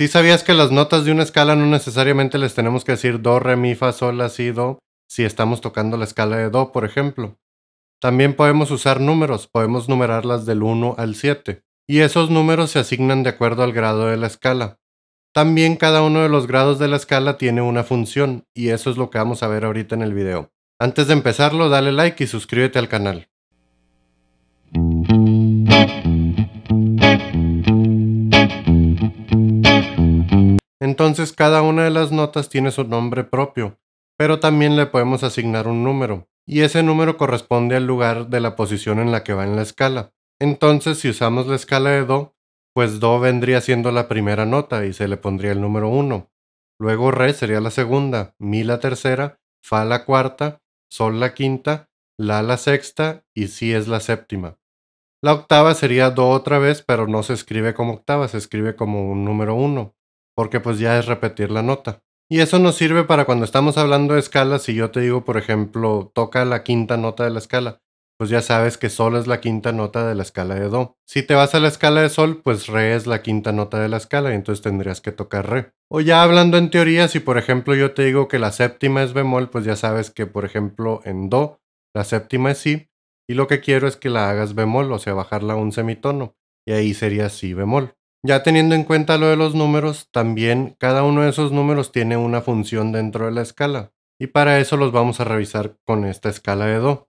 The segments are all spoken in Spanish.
Si sabías que las notas de una escala no necesariamente les tenemos que decir do, re, mi, fa, sol, la, si, do, si estamos tocando la escala de do, por ejemplo? También podemos usar números, podemos numerarlas del 1 al 7, y esos números se asignan de acuerdo al grado de la escala. También cada uno de los grados de la escala tiene una función, y eso es lo que vamos a ver ahorita en el video. Antes de empezarlo, dale like y suscríbete al canal. Entonces cada una de las notas tiene su nombre propio, pero también le podemos asignar un número, y ese número corresponde al lugar de la posición en la que va en la escala. Entonces si usamos la escala de Do, pues Do vendría siendo la primera nota y se le pondría el número 1. Luego Re sería la segunda, Mi la tercera, Fa la cuarta, Sol la quinta, La la sexta y Si es la séptima. La octava sería Do otra vez, pero no se escribe como octava, se escribe como un número 1 porque pues ya es repetir la nota. Y eso nos sirve para cuando estamos hablando de escalas, si yo te digo, por ejemplo, toca la quinta nota de la escala, pues ya sabes que sol es la quinta nota de la escala de do. Si te vas a la escala de sol, pues re es la quinta nota de la escala y entonces tendrías que tocar re. O ya hablando en teoría, si por ejemplo yo te digo que la séptima es bemol, pues ya sabes que por ejemplo en do la séptima es si y lo que quiero es que la hagas bemol, o sea, bajarla un semitono y ahí sería si bemol. Ya teniendo en cuenta lo de los números, también cada uno de esos números tiene una función dentro de la escala, y para eso los vamos a revisar con esta escala de Do.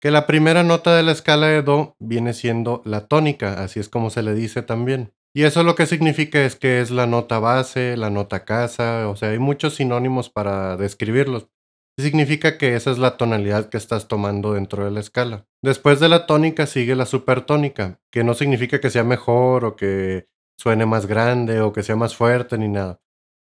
Que la primera nota de la escala de Do viene siendo la tónica, así es como se le dice también. Y eso lo que significa es que es la nota base, la nota casa, o sea, hay muchos sinónimos para describirlos, significa que esa es la tonalidad que estás tomando dentro de la escala. Después de la tónica sigue la supertónica, que no significa que sea mejor o que suene más grande o que sea más fuerte ni nada.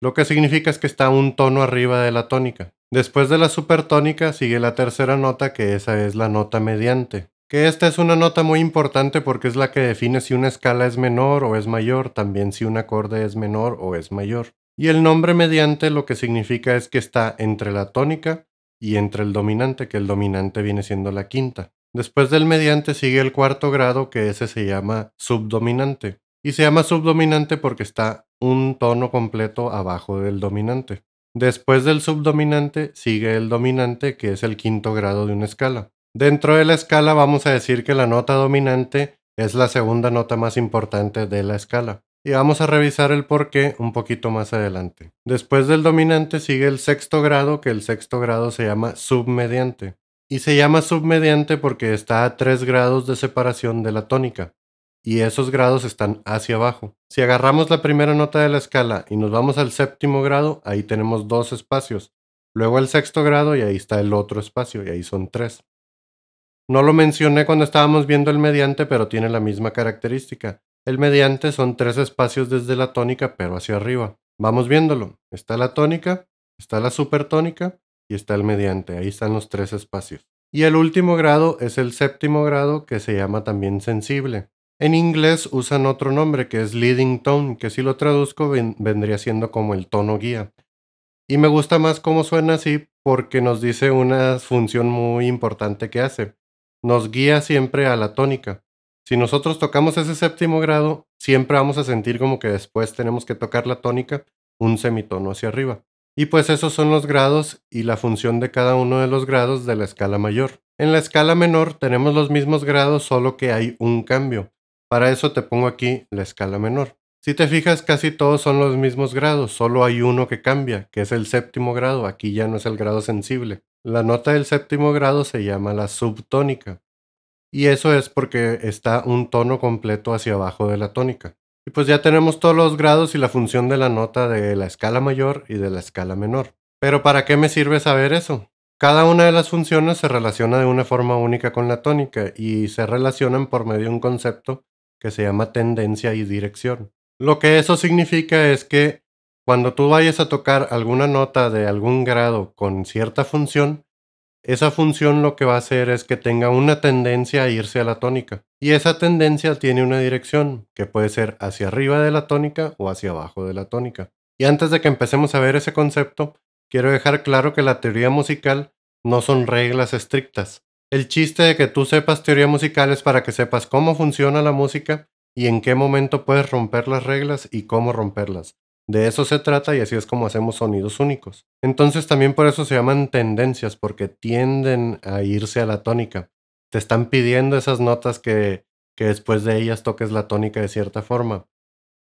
Lo que significa es que está un tono arriba de la tónica. Después de la supertónica sigue la tercera nota, que esa es la nota mediante. Que esta es una nota muy importante porque es la que define si una escala es menor o es mayor, también si un acorde es menor o es mayor. Y el nombre mediante lo que significa es que está entre la tónica y entre el dominante, que el dominante viene siendo la quinta. Después del mediante sigue el cuarto grado, que ese se llama subdominante. Y se llama subdominante porque está un tono completo abajo del dominante. Después del subdominante sigue el dominante, que es el quinto grado de una escala. Dentro de la escala vamos a decir que la nota dominante es la segunda nota más importante de la escala y vamos a revisar el por qué un poquito más adelante. Después del dominante sigue el sexto grado, que el sexto grado se llama submediante. Y se llama submediante porque está a tres grados de separación de la tónica. Y esos grados están hacia abajo. Si agarramos la primera nota de la escala y nos vamos al séptimo grado, ahí tenemos dos espacios. Luego el sexto grado y ahí está el otro espacio y ahí son tres. No lo mencioné cuando estábamos viendo el mediante, pero tiene la misma característica. El mediante son tres espacios desde la tónica, pero hacia arriba. Vamos viéndolo. Está la tónica, está la supertónica y está el mediante. Ahí están los tres espacios. Y el último grado es el séptimo grado que se llama también sensible. En inglés usan otro nombre que es leading tone, que si lo traduzco vendría siendo como el tono guía. Y me gusta más cómo suena así porque nos dice una función muy importante que hace. Nos guía siempre a la tónica si nosotros tocamos ese séptimo grado, siempre vamos a sentir como que después tenemos que tocar la tónica un semitono hacia arriba. Y pues esos son los grados y la función de cada uno de los grados de la escala mayor. En la escala menor tenemos los mismos grados, solo que hay un cambio. Para eso te pongo aquí la escala menor. Si te fijas, casi todos son los mismos grados, solo hay uno que cambia, que es el séptimo grado. Aquí ya no es el grado sensible. La nota del séptimo grado se llama la subtónica. Y eso es porque está un tono completo hacia abajo de la tónica. Y pues ya tenemos todos los grados y la función de la nota de la escala mayor y de la escala menor. Pero ¿para qué me sirve saber eso? Cada una de las funciones se relaciona de una forma única con la tónica y se relacionan por medio de un concepto que se llama tendencia y dirección. Lo que eso significa es que cuando tú vayas a tocar alguna nota de algún grado con cierta función, esa función lo que va a hacer es que tenga una tendencia a irse a la tónica. Y esa tendencia tiene una dirección, que puede ser hacia arriba de la tónica o hacia abajo de la tónica. Y antes de que empecemos a ver ese concepto, quiero dejar claro que la teoría musical no son reglas estrictas. El chiste de que tú sepas teoría musical es para que sepas cómo funciona la música y en qué momento puedes romper las reglas y cómo romperlas. De eso se trata y así es como hacemos sonidos únicos. Entonces también por eso se llaman tendencias, porque tienden a irse a la tónica. Te están pidiendo esas notas que, que después de ellas toques la tónica de cierta forma.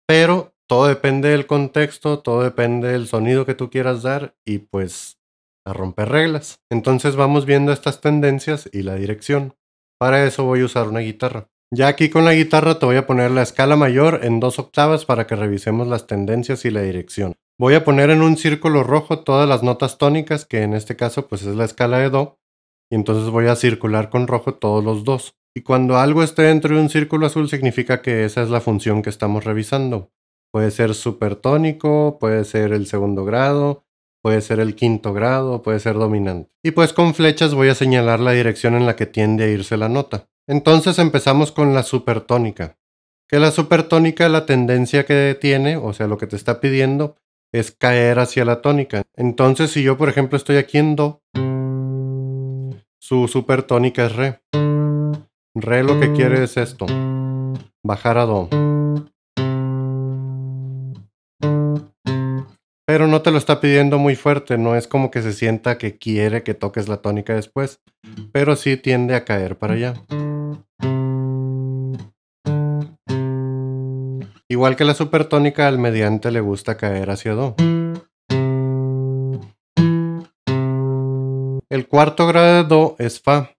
Pero todo depende del contexto, todo depende del sonido que tú quieras dar y pues a romper reglas. Entonces vamos viendo estas tendencias y la dirección. Para eso voy a usar una guitarra. Ya aquí con la guitarra te voy a poner la escala mayor en dos octavas para que revisemos las tendencias y la dirección. Voy a poner en un círculo rojo todas las notas tónicas, que en este caso pues es la escala de Do, y entonces voy a circular con rojo todos los dos. Y cuando algo esté dentro de un círculo azul significa que esa es la función que estamos revisando. Puede ser supertónico, puede ser el segundo grado, puede ser el quinto grado, puede ser dominante. Y pues con flechas voy a señalar la dirección en la que tiende a irse la nota. Entonces empezamos con la supertónica. Que la supertónica, la tendencia que tiene, o sea, lo que te está pidiendo, es caer hacia la tónica. Entonces, si yo, por ejemplo, estoy aquí en Do, su supertónica es Re. Re lo que quiere es esto, bajar a Do. Pero no te lo está pidiendo muy fuerte, no es como que se sienta que quiere que toques la tónica después, pero sí tiende a caer para allá. Igual que la supertónica, al mediante le gusta caer hacia Do. El cuarto grado de Do es Fa,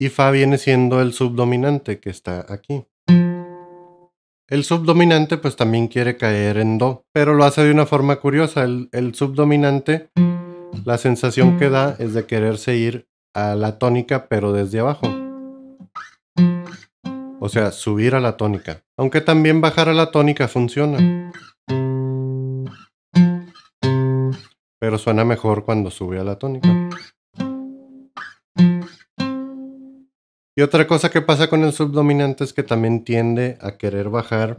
y Fa viene siendo el subdominante que está aquí. El subdominante pues también quiere caer en Do, pero lo hace de una forma curiosa. El, el subdominante, la sensación que da es de quererse ir a la tónica, pero desde abajo. O sea, subir a la tónica. Aunque también bajar a la tónica funciona. Pero suena mejor cuando sube a la tónica. Y otra cosa que pasa con el subdominante es que también tiende a querer bajar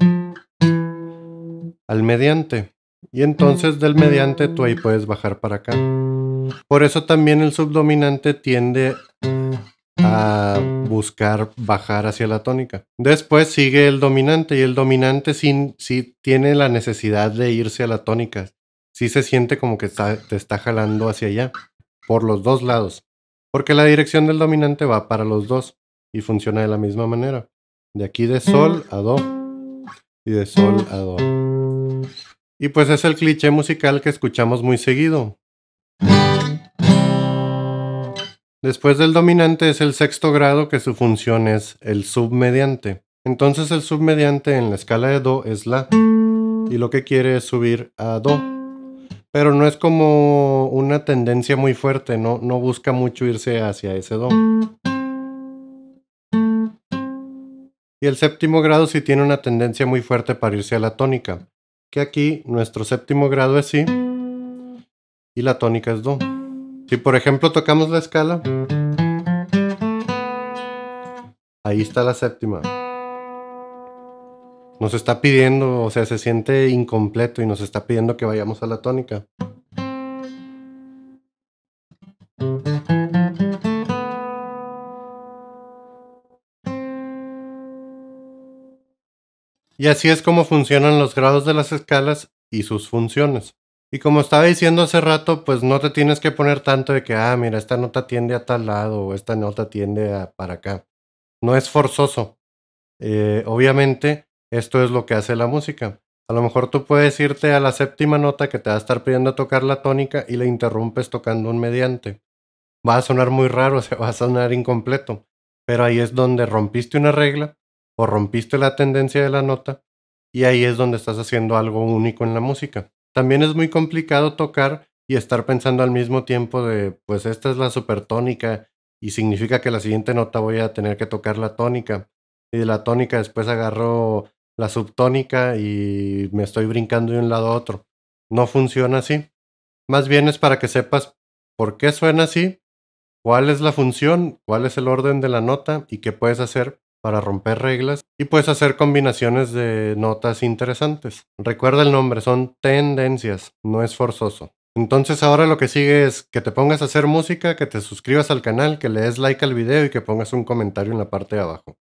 al mediante. Y entonces del mediante tú ahí puedes bajar para acá. Por eso también el subdominante tiende a buscar bajar hacia la tónica. Después sigue el dominante y el dominante sí, tiene la necesidad de irse a la tónica. Sí se siente como que te está jalando hacia allá, por los dos lados. Porque la dirección del dominante va para los dos y funciona de la misma manera. De aquí de sol a do y de sol a do. Y pues es el cliché musical que escuchamos muy seguido. Después del dominante es el sexto grado que su función es el submediante. Entonces el submediante en la escala de Do es La y lo que quiere es subir a Do. Pero no es como una tendencia muy fuerte, no, busca mucho irse hacia ese Do. Y el séptimo grado sí tiene una tendencia muy fuerte para irse a la tónica, que aquí nuestro séptimo grado es Si y la tónica es Do. Si por ejemplo tocamos la escala, ahí está la séptima. Nos está pidiendo, o sea, se siente incompleto y nos está pidiendo que vayamos a la tónica. Y así es como funcionan los grados de las escalas y sus funciones. Y como estaba diciendo hace rato, pues no te tienes que poner tanto de que, ah, mira, esta nota tiende a tal lado o esta nota tiende a para acá. No es forzoso. Eh, obviamente, esto es lo que hace la música. A lo mejor tú puedes irte a la séptima nota que te va a estar pidiendo tocar la tónica y la interrumpes tocando un mediante. Va a sonar muy raro, o sea, va a sonar incompleto. Pero ahí es donde rompiste una regla o rompiste la tendencia de la nota y ahí es donde estás haciendo algo único en la música también es muy complicado tocar y estar pensando al mismo tiempo de, pues esta es la supertónica y significa que la siguiente nota voy a tener que tocar la tónica. Y de la tónica después agarro la subtónica y me estoy brincando de un lado a otro. No funciona así. Más bien es para que sepas por qué suena así, cuál es la función, cuál es el orden de la nota y qué puedes hacer para romper reglas y puedes hacer combinaciones de notas interesantes. Recuerda el nombre, son tendencias, no es forzoso. Entonces ahora lo que sigue es que te pongas a hacer música, que te suscribas al canal, que le des like al video y que pongas un comentario en la parte de abajo.